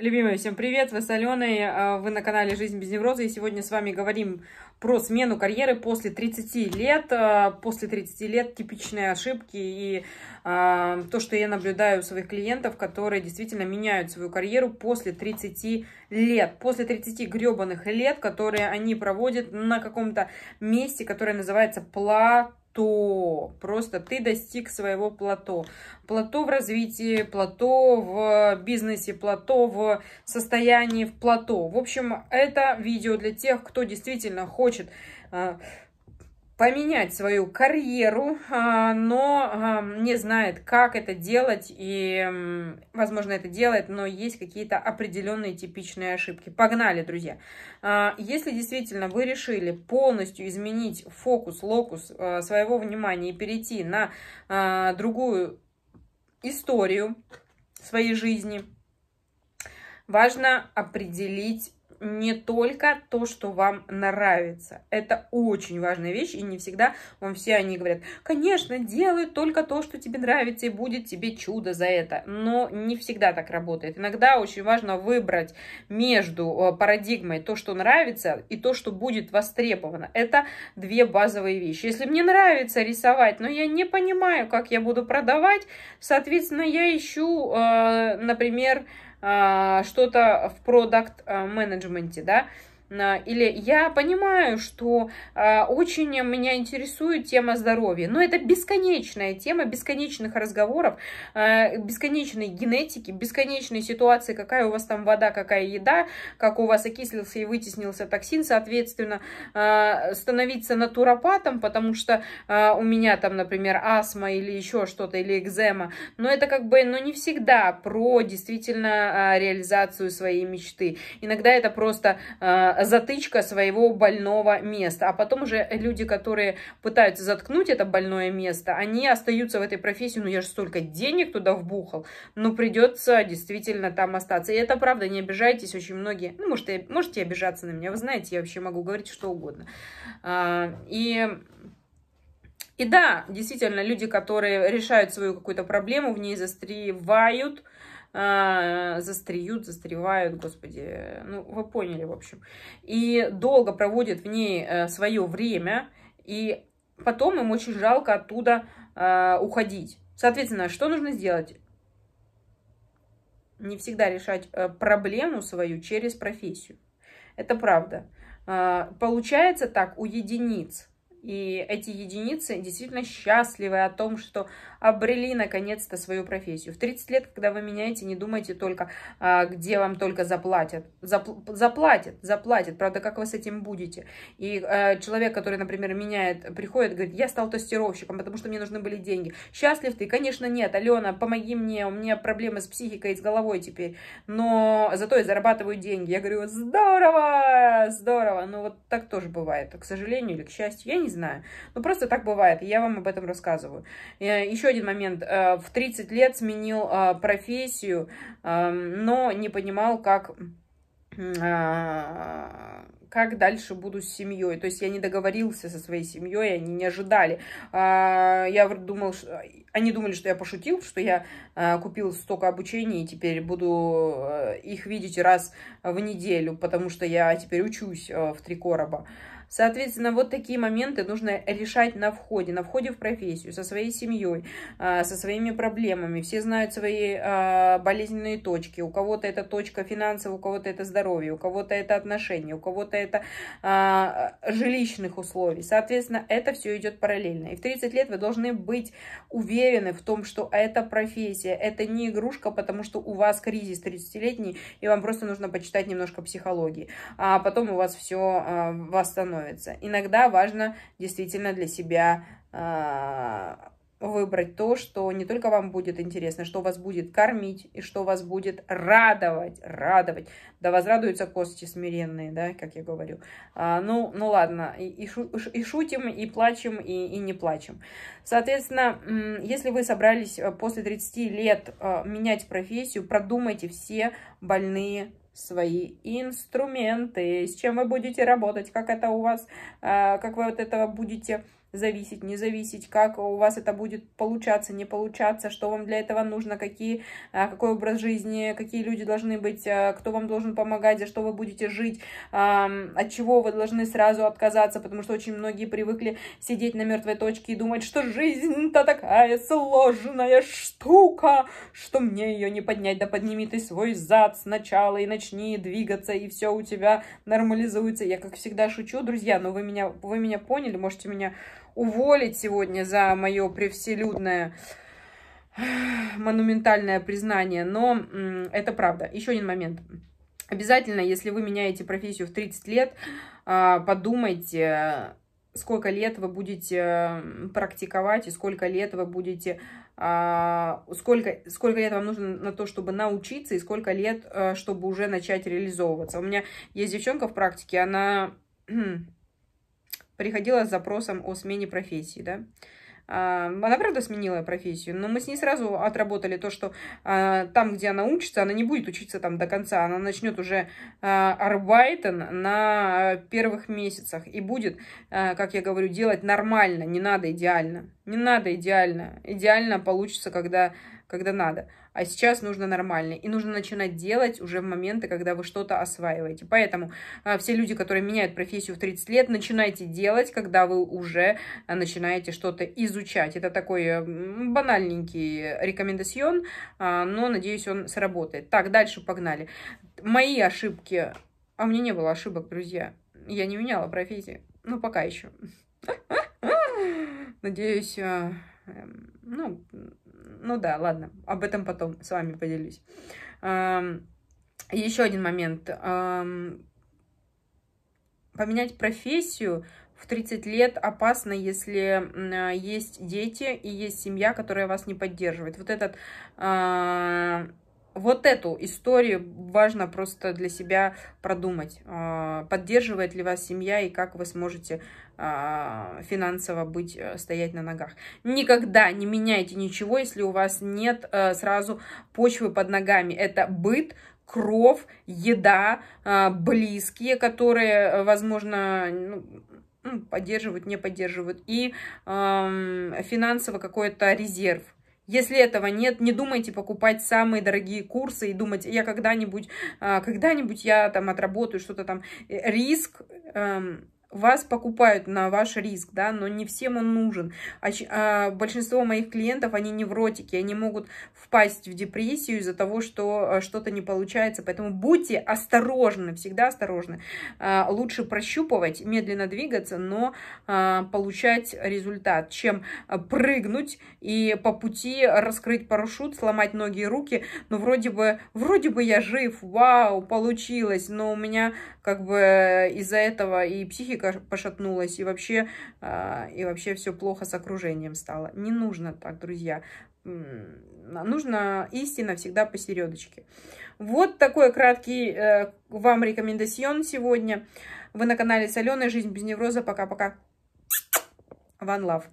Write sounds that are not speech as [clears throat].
Любимые, всем привет! Вы с Аленой, а, вы на канале «Жизнь без невроза» и сегодня с вами говорим про смену карьеры после 30 лет. А, после 30 лет типичные ошибки и а, то, что я наблюдаю у своих клиентов, которые действительно меняют свою карьеру после 30 лет. После 30 гребаных лет, которые они проводят на каком-то месте, которое называется плат плато. Просто ты достиг своего плато. Плато в развитии, плато в бизнесе, плато в состоянии, в плато. В общем, это видео для тех, кто действительно хочет а, поменять свою карьеру, а, но а, не знает, как это делать, и, возможно, это делает, но есть какие-то определенные типичные ошибки. Погнали, друзья! А, если действительно вы решили полностью изменить фокус, локус своего внимания и перейти на другую историю своей жизни, важно определить не только то, что вам нравится. Это очень важная вещь, и не всегда вам все они говорят, конечно, делай только то, что тебе нравится, и будет тебе чудо за это. Но не всегда так работает. Иногда очень важно выбрать между э, парадигмой то, что нравится, и то, что будет востребовано. Это две базовые вещи. Если мне нравится рисовать, но я не понимаю, как я буду продавать, соответственно, я ищу, э, например, а, что-то в продукт-менеджменте, да, а, или я понимаю, что а, очень меня интересует тема здоровья, но это бесконечная тема бесконечных разговоров, а, бесконечной генетики, бесконечной ситуации, какая у вас там вода, какая еда, как у вас окислился и вытеснился токсин, соответственно, становиться натуропатом, потому что у меня там, например, астма или еще что-то, или экзема, но это как бы, но ну, не всегда про действительно реализацию своей мечты. Иногда это просто затычка своего больного места. А потом уже люди, которые пытаются заткнуть это больное место, они остаются в этой профессии, ну я же столько денег туда вбухал, но придется действительно там остаться. И это правда, не обижайтесь, очень многие, ну можете, можете обижаться на меня, вы знаете, я вообще могу говорить что угодно. А, и... И да, действительно, люди, которые решают свою какую-то проблему, в ней застревают, а, застреют, застревают, господи, ну, вы поняли, в общем. И долго проводит в ней э, свое время, и потом им очень жалко оттуда а, уходить. Соответственно, что нужно сделать? Не всегда решать э, проблему свою через профессию. Это правда. А, получается так у единиц. И эти единицы действительно счастливы о том, что обрели наконец-то свою профессию. В 30 лет, когда вы меняете, не думайте только, а, где вам только заплатят. заплатят, заплатят. Правда, как вы с этим будете? И а, человек, который, например, меняет, приходит, говорит, я стал тестировщиком, потому что мне нужны были деньги. Счастлив ты? Конечно, нет. Алена, помоги мне, у меня проблемы с психикой и с головой теперь. Но зато я зарабатываю деньги. Я говорю, здорово, здорово. Ну вот так тоже бывает, к сожалению или к счастью. Я не не знаю. Ну, просто так бывает, я вам об этом рассказываю. Еще один момент. Э, в 30 лет сменил э, профессию, эм, но не понимал, как а, как дальше буду с семьей. То есть я не договорился со своей семьей, они не ожидали. А, я думал, что... они думали, что я пошутил, что я э, купил столько обучений и теперь буду их видеть раз в неделю, потому что я теперь учусь в три короба. Соответственно, вот такие моменты нужно решать на входе, на входе в профессию, со своей семьей, а, со своими проблемами. Все знают свои а, болезненные точки. У кого-то это точка финансов, у кого-то это здоровье, у кого-то это отношения, у кого-то это а, жилищных условий. Соответственно, это все идет параллельно. И в 30 лет вы должны быть уверены в том, что это профессия, это не игрушка, потому что у вас кризис 30-летний, и вам просто нужно почитать немножко психологии. А потом у вас все восстановится становится. Иногда важно действительно для себя а, выбрать то, что не только вам будет интересно, что вас будет кормить и что вас будет радовать, радовать. Да возрадуются кости смиренные, да, как я говорю. А, ну, ну ладно, и, и, шу, и шутим, и плачем, и, и не плачем. Соответственно, если вы собрались э, после 30 лет э, менять профессию, продумайте все больные свои инструменты, с чем вы будете работать, как это у вас, а, как вы вот этого будете зависеть, не зависеть, как у вас это будет получаться, не получаться, что вам для этого нужно, какие, а, какой образ жизни, какие люди должны быть, а, кто вам должен помогать, за что вы будете жить, от чего вы должны сразу отказаться, потому что очень многие привыкли сидеть на мертвой точке и думать, что жизнь-то такая сложная штука, что мне ее не поднять, да подними ты свой зад сначала и начни двигаться, и все у тебя нормализуется. Я, как всегда, шучу, друзья, но вы меня, вы меня поняли, можете меня уволить сегодня за мое превселюдное [sighs] монументальное признание, но это правда. Еще один момент. Обязательно, если вы меняете профессию в 30 лет, а, подумайте, сколько лет вы будете практиковать и сколько лет вы будете, а, сколько, сколько лет вам нужно на то, чтобы научиться и сколько лет, э, чтобы уже начать реализовываться. У меня есть девчонка в практике, она [clears throat] приходила с запросом о смене профессии, да. А, она, правда, сменила профессию, но мы с ней сразу отработали то, что а, там, где она учится, она не будет учиться там до конца, она начнет уже арбайтен на первых месяцах и будет, а, как я говорю, делать нормально, не надо идеально. Не надо идеально. Идеально получится, когда когда надо. А сейчас нужно нормально. И нужно начинать делать уже в моменты, когда вы что-то осваиваете. Поэтому а, все люди, которые меняют профессию в 30 лет, начинайте делать, когда вы уже а, начинаете что-то изучать. Это такой э, банальненький рекомендацион, а, но, надеюсь, он сработает. Так, дальше погнали. Мои ошибки. А у меня не было ошибок, друзья. Я не меняла профессию. Ну, пока еще. [laughs] Надеюсь, э, эм, ну, ну да, ладно, об этом потом с вами поделюсь. Эм, еще один момент. Эм, поменять профессию в 30 лет опасно, если э, есть дети и есть семья, которая вас не поддерживает. Вот этот э, вот эту историю важно просто для себя продумать. А, поддерживает ли вас семья и как вы сможете а, финансово быть, э, стоять на ногах. Никогда не меняйте ничего, если у вас нет э, сразу почвы под ногами. Это быт, кровь, еда, а, близкие, которые, э, возможно, ну, поддерживают, не поддерживают, и финансово какой-то резерв – если этого нет, не думайте покупать самые дорогие курсы и думать, я когда-нибудь, а, когда-нибудь я там отработаю что-то там. Э, риск эм, вас покупают на ваш риск, да, но не всем он нужен. А, а, большинство моих клиентов, они невротики, они могут впасть в депрессию из-за того, что а, что-то не получается. Поэтому будьте осторожны, всегда осторожны. А, лучше прощупывать, медленно двигаться, но а, получать результат, чем э, прыгнуть и по пути раскрыть парашют, сломать ноги и руки. Но ну, вроде бы, вроде бы я жив, вау, получилось, но у меня как бы из-за этого и психика психика пошатнулась, и вообще, а, и вообще все плохо с окружением стало. Не нужно так, друзья. Нужно истина всегда посередочке. Вот такой краткий э, вам рекомендацион сегодня. Вы на канале Соленая Жизнь без невроза. Пока-пока. One love.